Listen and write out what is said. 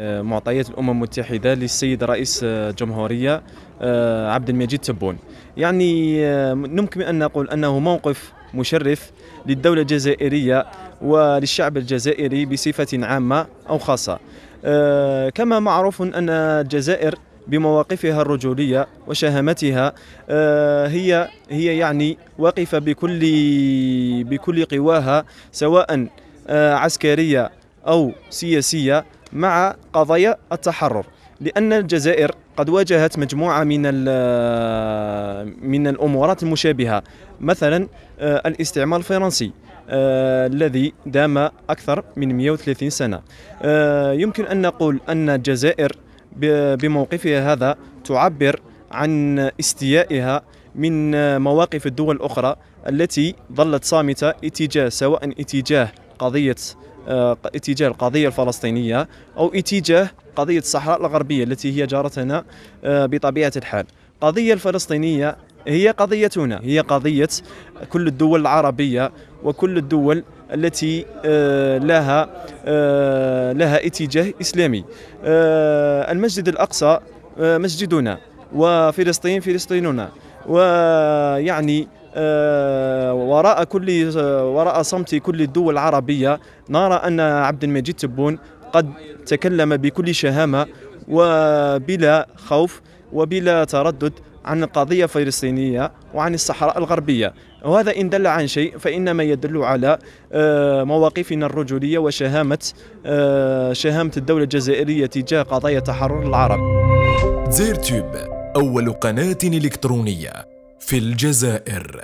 معطيات الامم المتحده للسيد رئيس الجمهوريه آه، عبد المجيد تبون يعني آه، نمكن ان نقول انه موقف مشرف للدوله الجزائريه وللشعب الجزائري بصفه عامه او خاصه آه، كما معروف ان الجزائر بمواقفها الرجولية وشهامتها هي هي يعني واقفة بكل بكل قواها سواء عسكرية أو سياسية مع قضايا التحرر لأن الجزائر قد واجهت مجموعة من آه، من الأمورات المشابهة مثلا آه، الاستعمار الفرنسي آه، الذي دام أكثر من 130 سنة يمكن أن نقول أن الجزائر بموقفها هذا تعبر عن استيائها من مواقف الدول الأخرى التي ظلت صامتة اتجاه سواء اتجاه قضية آه، اتجاه القضية الفلسطينية أو اتجاه قضية الصحراء الغربية التي هي جارتنا آه، بطبيعة الحال القضية الفلسطينية هي قضيتنا هي قضية كل الدول العربية وكل الدول التي آه، لها لها اتجاه إسلامي المسجد الأقصى مسجدنا وفلسطين فلسطيننا ويعني آه، وراء كل وراء صمت كل الدول العربية نرى أن عبد المجيد تبون قد تكلم بكل شهامة وبلا خوف وبلا تردد عن القضية الفلسطينية وعن الصحراء الغربية وهذا إن دل عن شيء فإنما يدل على آه، مواقفنا الرجولية وشهامة آه، شهامة الدولة الجزائرية تجاه قضايا تحرر العرب زير تيوب أول قناة إلكترونية في الجزائر